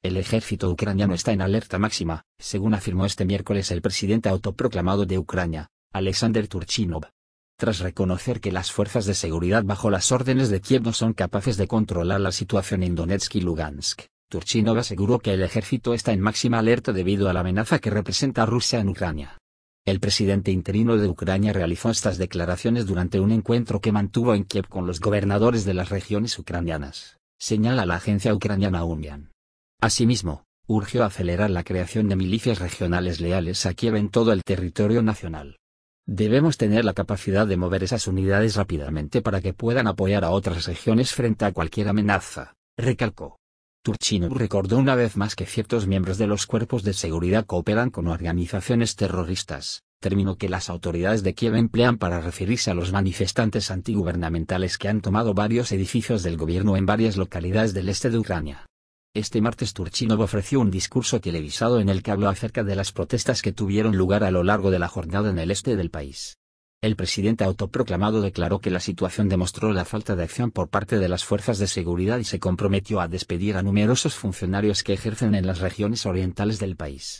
El ejército ucraniano está en alerta máxima, según afirmó este miércoles el presidente autoproclamado de Ucrania, Alexander Turchinov. Tras reconocer que las fuerzas de seguridad bajo las órdenes de Kiev no son capaces de controlar la situación en Donetsk y Lugansk, Turchinov aseguró que el ejército está en máxima alerta debido a la amenaza que representa Rusia en Ucrania. El presidente interino de Ucrania realizó estas declaraciones durante un encuentro que mantuvo en Kiev con los gobernadores de las regiones ucranianas, señala la agencia ucraniana Unian. Asimismo, urgió acelerar la creación de milicias regionales leales a Kiev en todo el territorio nacional. Debemos tener la capacidad de mover esas unidades rápidamente para que puedan apoyar a otras regiones frente a cualquier amenaza, recalcó. Turchinov recordó una vez más que ciertos miembros de los cuerpos de seguridad cooperan con organizaciones terroristas, término que las autoridades de Kiev emplean para referirse a los manifestantes antigubernamentales que han tomado varios edificios del gobierno en varias localidades del este de Ucrania. Este martes Turchinov ofreció un discurso televisado en el que habló acerca de las protestas que tuvieron lugar a lo largo de la jornada en el este del país. El presidente autoproclamado declaró que la situación demostró la falta de acción por parte de las fuerzas de seguridad y se comprometió a despedir a numerosos funcionarios que ejercen en las regiones orientales del país.